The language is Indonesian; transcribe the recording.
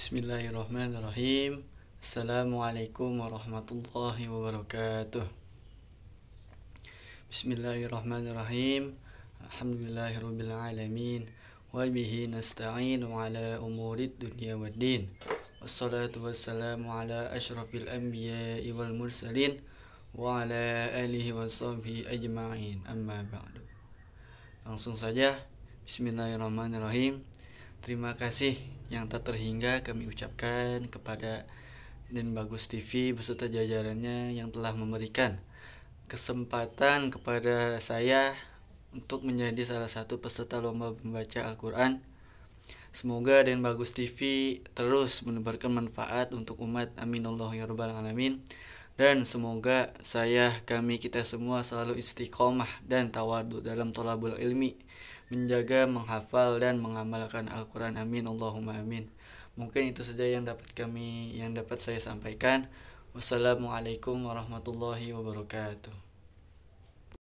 Bismillahirrahmanirrahim Assalamualaikum warahmatullahi wabarakatuh Bismillahirrahmanirrahim Alhamdulillahirrabbilalamin Wabihi nasta'inu ala umurid dunia wa din Wassalatu wassalamu ala ashrafil anbiya'i wal mursalin Wa ala alihi wa sahbihi ajma'in Amma ba'du Langsung saja Bismillahirrahmanirrahim Terima kasih yang tak terhingga kami ucapkan kepada Den Bagus TV beserta jajarannya yang telah memberikan kesempatan kepada saya untuk menjadi salah satu peserta lomba membaca Al-Quran. Semoga Den Bagus TV terus menebarkan manfaat untuk umat. Amin Allah ya rabbal alamin dan semoga saya, kami, kita semua selalu istiqomah dan tawadu dalam tolabul ilmi, menjaga, menghafal, dan mengamalkan Al-Quran. Amin, Allahumma amin. Mungkin itu saja yang dapat kami, yang dapat saya sampaikan. Wassalamualaikum warahmatullahi wabarakatuh.